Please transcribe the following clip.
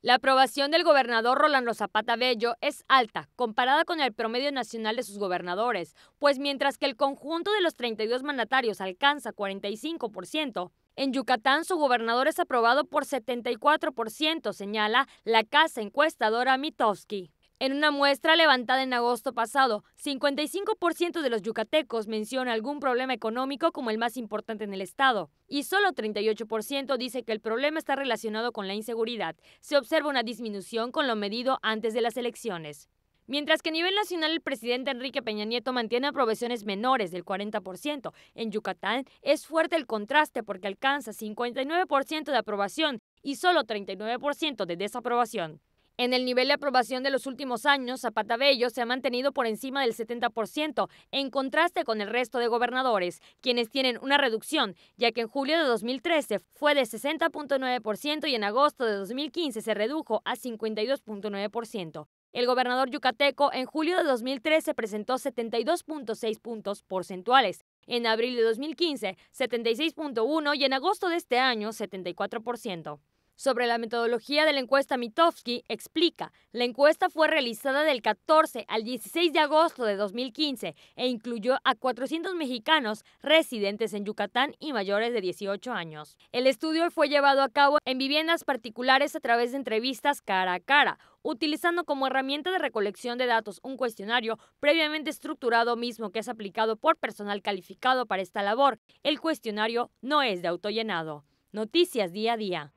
La aprobación del gobernador Rolando Zapata Bello es alta comparada con el promedio nacional de sus gobernadores, pues mientras que el conjunto de los 32 mandatarios alcanza 45%, en Yucatán su gobernador es aprobado por 74%, señala la casa encuestadora Mitowski. En una muestra levantada en agosto pasado, 55% de los yucatecos menciona algún problema económico como el más importante en el estado, y solo 38% dice que el problema está relacionado con la inseguridad. Se observa una disminución con lo medido antes de las elecciones. Mientras que a nivel nacional el presidente Enrique Peña Nieto mantiene aprobaciones menores del 40%, en Yucatán es fuerte el contraste porque alcanza 59% de aprobación y solo 39% de desaprobación. En el nivel de aprobación de los últimos años, Zapata Bello se ha mantenido por encima del 70%, en contraste con el resto de gobernadores, quienes tienen una reducción, ya que en julio de 2013 fue de 60.9% y en agosto de 2015 se redujo a 52.9%. El gobernador yucateco en julio de 2013 presentó 72.6 puntos porcentuales, en abril de 2015 76.1 y en agosto de este año 74%. Sobre la metodología de la encuesta, Mitofsky explica, la encuesta fue realizada del 14 al 16 de agosto de 2015 e incluyó a 400 mexicanos residentes en Yucatán y mayores de 18 años. El estudio fue llevado a cabo en viviendas particulares a través de entrevistas cara a cara, utilizando como herramienta de recolección de datos un cuestionario previamente estructurado mismo que es aplicado por personal calificado para esta labor. El cuestionario no es de autollenado. Noticias día a día.